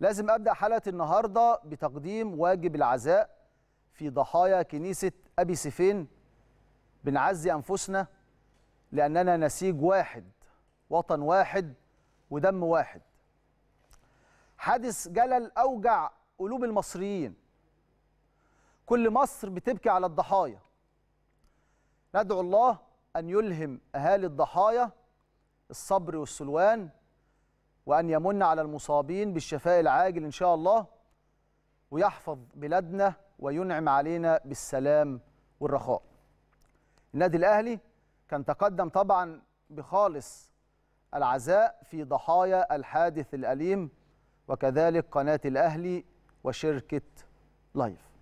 لازم أبدأ حلقة النهاردة بتقديم واجب العزاء في ضحايا كنيسة أبي سيفين بنعزي أنفسنا لأننا نسيج واحد وطن واحد ودم واحد حادث جلل أوجع قلوب المصريين كل مصر بتبكي على الضحايا ندعو الله أن يلهم أهالي الضحايا الصبر والسلوان وأن يمن على المصابين بالشفاء العاجل إن شاء الله ويحفظ بلادنا وينعم علينا بالسلام والرخاء النادي الأهلي كان تقدم طبعا بخالص العزاء في ضحايا الحادث الأليم وكذلك قناة الأهلي وشركة لايف